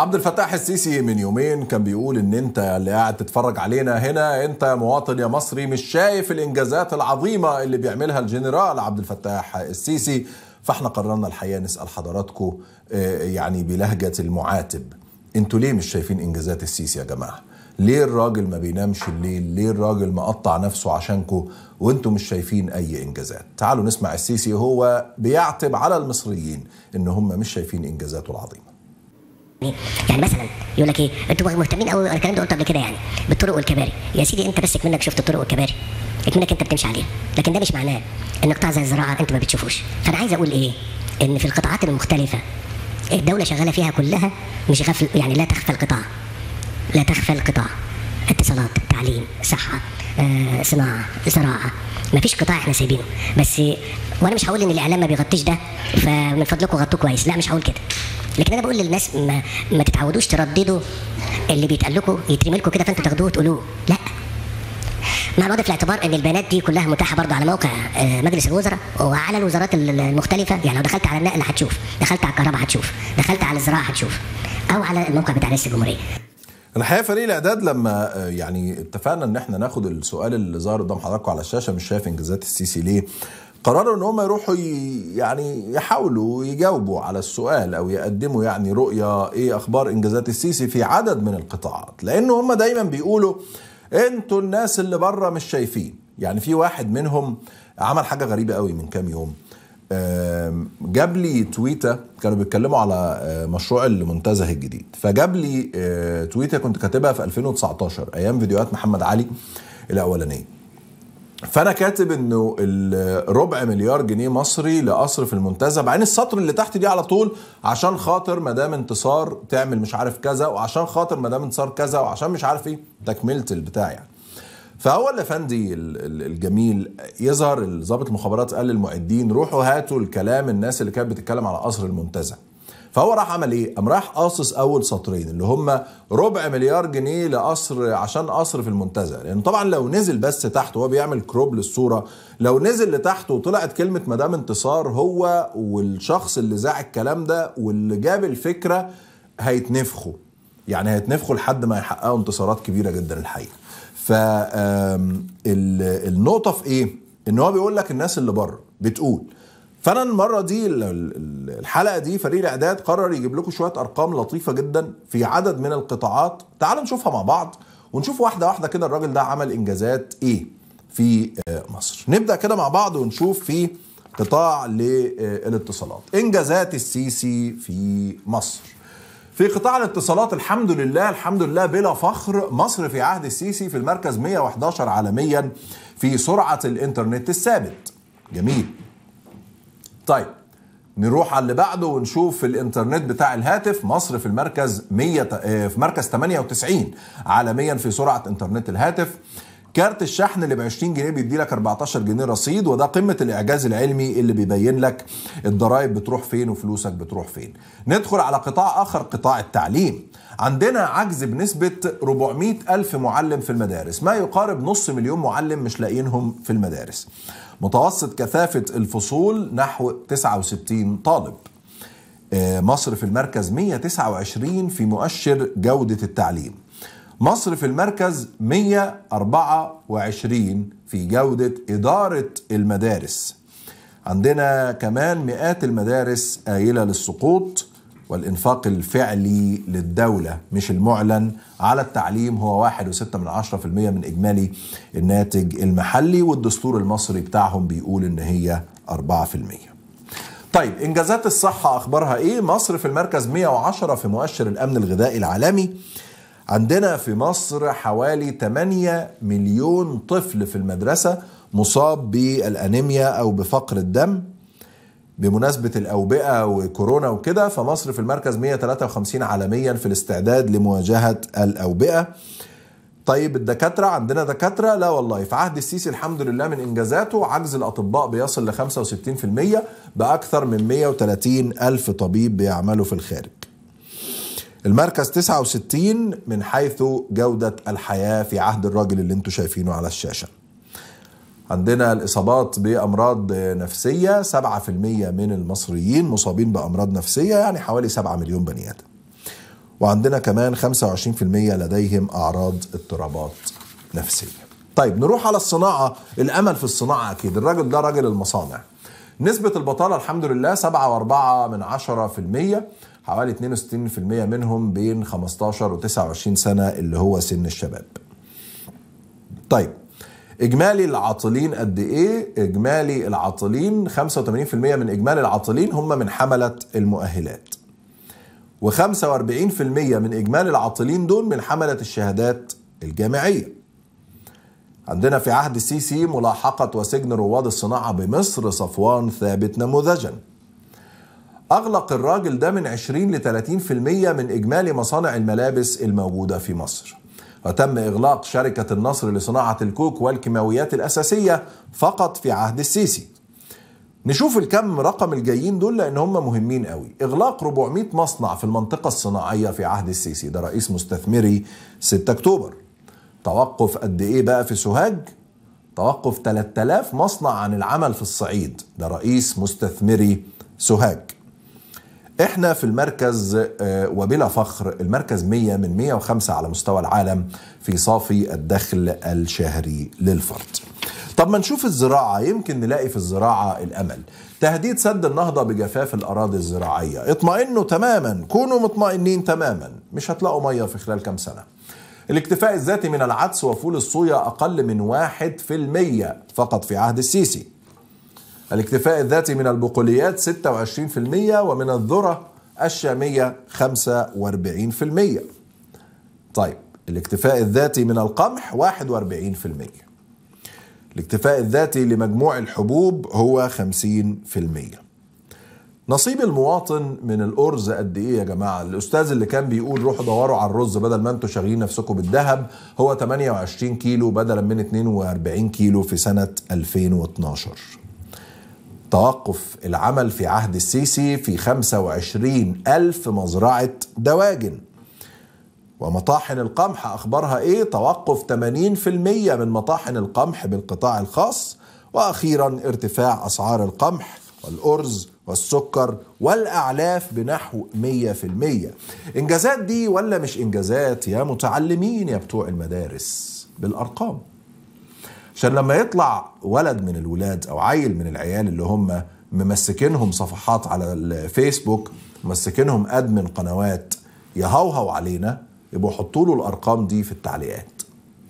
عبد الفتاح السيسي من يومين كان بيقول ان انت اللي قاعد تتفرج علينا هنا انت مواطن يا مصري مش شايف الانجازات العظيمه اللي بيعملها الجنرال عبد الفتاح السيسي فاحنا قررنا الحقيقه نسال حضراتكم آه، يعني بلهجه المعاتب انتوا ليه مش شايفين انجازات السيسي يا جماعه ليه الراجل ما بينامش الليل ليه الراجل مقطع نفسه عشانكم وانتم مش شايفين اي انجازات تعالوا نسمع السيسي هو بيعتب على المصريين ان هم مش شايفين انجازاته العظيمه يعني مثلا يقول لك ايه انتوا مهتمين قوي الكلام ده قلته قبل كده يعني بالطرق والكباري يا سيدي انت بس منك شفت الطرق والكباري منك انت بتمشي عليها لكن ده مش معناه ان قطاع زي الزراعه انت ما بتشوفوش فانا عايز اقول ايه ان في القطاعات المختلفه الدوله شغاله فيها كلها مش غفل يعني لا تخفى القطاع لا تخفى القطاع اتصالات تعليم صحه آه، صناعه زراعه ما فيش قطاع احنا سايبينه بس وانا مش هقول ان الاعلام ما بيغطيش ده فمن فضلكم غطوه كويس لا مش هقول كده لكن انا بقول للناس ما, ما تتعودوش ترددوا اللي بيتقال لكم يترمي لكم كده فانتوا تاخدوه وتقولوه لا مع الوضع في الاعتبار ان البيانات دي كلها متاحه برضه على موقع آه، مجلس الوزراء وعلى الوزارات المختلفه يعني لو دخلت على النقل هتشوف دخلت على الكهرباء هتشوف دخلت على الزراعه هتشوف او على الموقع بتاع رئيس الجمهوريه انا الحقيقه فريق الاعداد لما آه، يعني اتفقنا ان احنا ناخد السؤال اللي ظهر قدام حضراتكم على الشاشه مش شايف انجازات السيسي ليه قرروا ان هم يروحوا يعني يحاولوا يجاوبوا على السؤال او يقدموا يعني رؤيه ايه اخبار انجازات السيسي في عدد من القطاعات لان هم دايما بيقولوا انتوا الناس اللي بره مش شايفين يعني في واحد منهم عمل حاجه غريبه قوي من كام يوم جاب لي تويته كانوا بيتكلموا على آه، مشروع المنتزه الجديد فجاب لي آه، تويته كنت كاتبها في 2019 ايام فيديوهات محمد علي الاولانيه فانا كاتب انه الربع مليار جنيه مصري لقصر في المنتزه بعدين السطر اللي تحت دي على طول عشان خاطر مدام انتصار تعمل مش عارف كذا وعشان خاطر مدام انتصار كذا وعشان مش عارف ايه تكمله البتاع يعني فهو الافندي الجميل يظهر الضابط المخابرات قال للمعدين روحوا هاتوا الكلام الناس اللي كانت بتتكلم على قصر المنتزه فهو راح عمل ايه؟ قام راح قاصص اول سطرين اللي هم ربع مليار جنيه لقصر عشان قصر في المنتزه لان يعني طبعا لو نزل بس تحت وهو بيعمل كروب للصوره لو نزل لتحت وطلعت كلمه مدام انتصار هو والشخص اللي ذاع الكلام ده واللي جاب الفكره هيتنفخوا يعني هيتنفخوا لحد ما يحققوا انتصارات كبيره جدا الحقيقه فالنقطة في ايه؟ ان هو بيقول لك الناس اللي بره بتقول فانا المرة دي الحلقة دي فريق الاعداد قرر يجيب لكم شوية ارقام لطيفة جدا في عدد من القطاعات تعالوا نشوفها مع بعض ونشوف واحدة واحدة كده الراجل ده عمل انجازات ايه في آه، مصر نبدأ كده مع بعض ونشوف في قطاع للاتصالات آه، انجازات السيسي في مصر في قطاع الاتصالات الحمد لله الحمد لله بلا فخر مصر في عهد السيسي في المركز 111 عالميا في سرعة الإنترنت الثابت جميل طيب نروح على اللي بعده ونشوف الانترنت بتاع الهاتف مصر في المركز 100 آه، في مركز 98 عالميا في سرعه انترنت الهاتف كارت الشحن اللي ب 20 جنيه بيدي لك 14 جنيه رصيد وده قمه الاعجاز العلمي اللي بيبين لك الضرايب بتروح فين وفلوسك بتروح فين. ندخل على قطاع اخر قطاع التعليم. عندنا عجز بنسبة 400 ألف معلم في المدارس ما يقارب نص مليون معلم مش لاقيينهم في المدارس متوسط كثافة الفصول نحو 69 طالب آه، مصر في المركز 129 في مؤشر جودة التعليم مصر في المركز 124 في جودة إدارة المدارس عندنا كمان مئات المدارس آيلة للسقوط والإنفاق الفعلي للدولة مش المعلن على التعليم هو 1.6 من من إجمالي الناتج المحلي والدستور المصري بتاعهم بيقول إن هي 4% طيب إنجازات الصحة أخبارها إيه؟ مصر في المركز 110 في مؤشر الأمن الغذائي العالمي عندنا في مصر حوالي 8 مليون طفل في المدرسة مصاب بالأنيميا أو بفقر الدم بمناسبة الأوبئة وكورونا وكده فمصر في المركز 153 عالميا في الاستعداد لمواجهة الأوبئة طيب الدكاترة عندنا دكاترة لا والله في عهد السيسي الحمد لله من إنجازاته عجز الأطباء بيصل ل 65% بأكثر من 130 ألف طبيب بيعملوا في الخارج المركز 69 من حيث جودة الحياة في عهد الراجل اللي انتم شايفينه على الشاشة عندنا الإصابات بأمراض نفسية 7% من المصريين مصابين بأمراض نفسية يعني حوالي 7 مليون بني آدم وعندنا كمان 25% لديهم أعراض اضطرابات نفسية طيب نروح على الصناعة الأمل في الصناعة أكيد الراجل ده راجل المصانع نسبة البطالة الحمد لله 7.4 حوالي 62% منهم بين 15 و 29 سنة اللي هو سن الشباب طيب اجمالي العاطلين قد ايه اجمالي العاطلين 85% من اجمالي العاطلين هم من حملة المؤهلات و45% من اجمالي العاطلين دول من حملة الشهادات الجامعية عندنا في عهد السيسي ملاحقة وسجن رواد الصناعة بمصر صفوان ثابت نموذجاً أغلق الراجل ده من 20 ل 30% من إجمالي مصانع الملابس الموجودة في مصر وتم إغلاق شركة النصر لصناعة الكوك والكيماويات الأساسية فقط في عهد السيسي نشوف الكم رقم الجايين دول لأن هم مهمين قوي إغلاق 400 مصنع في المنطقة الصناعية في عهد السيسي ده رئيس مستثمري 6 أكتوبر توقف قد إيه بقى في سوهاج؟ توقف 3000 مصنع عن العمل في الصعيد ده رئيس مستثمري سوهاج احنا في المركز آه، وبلا فخر المركز 100 من 105 على مستوى العالم في صافي الدخل الشهري للفرد طب ما نشوف الزراعة يمكن نلاقي في الزراعة الأمل تهديد سد النهضة بجفاف الأراضي الزراعية اطمئنوا تماما كونوا مطمئنين تماما مش هتلاقوا مية في خلال كام سنة الاكتفاء الذاتي من العدس وفول الصويا أقل من واحد في المية فقط في عهد السيسي الاكتفاء الذاتي من البقوليات 26% ومن الذرة الشامية 45% طيب الاكتفاء الذاتي من القمح 41% الاكتفاء الذاتي لمجموع الحبوب هو 50% نصيب المواطن من الأرز قد إيه يا جماعة؟ الأستاذ اللي كان بيقول روحوا دوروا على الرز بدل ما أنتوا شاغلين نفسكم بالذهب هو 28 كيلو بدلا من 42 كيلو في سنة 2012 توقف العمل في عهد السيسي في 25 ألف مزرعة دواجن ومطاحن القمح أخبارها إيه؟ توقف 80% من مطاحن القمح بالقطاع الخاص وأخيرا ارتفاع أسعار القمح والأرز والسكر والأعلاف بنحو 100% إنجازات دي ولا مش إنجازات يا متعلمين يا بتوع المدارس بالأرقام عشان لما يطلع ولد من الولاد او عيل من العيال اللي هم ممسكينهم صفحات على الفيسبوك ممسكينهم ادمن قنوات يهوهو علينا يبقوا حطوا له الارقام دي في التعليقات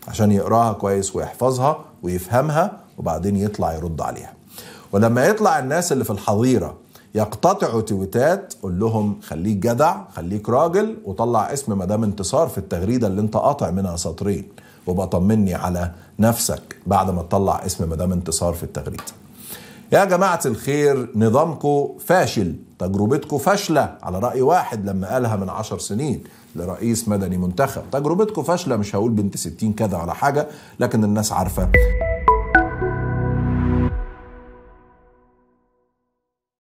عشان يقراها كويس ويحفظها ويفهمها وبعدين يطلع يرد عليها ولما يطلع الناس اللي في الحظيره يقتطعوا تويتات قول لهم خليك جدع خليك راجل وطلع اسم مدام انتصار في التغريده اللي انت قاطع منها سطرين وبطمني طمني على نفسك بعد ما تطلع اسم مدام انتصار في التغريده يا جماعة الخير نظامكم فاشل تجربتكم فاشلة على رأي واحد لما قالها من عشر سنين لرئيس مدني منتخب تجربتكم فاشلة مش هقول بنت ستين كذا ولا حاجة لكن الناس عارفة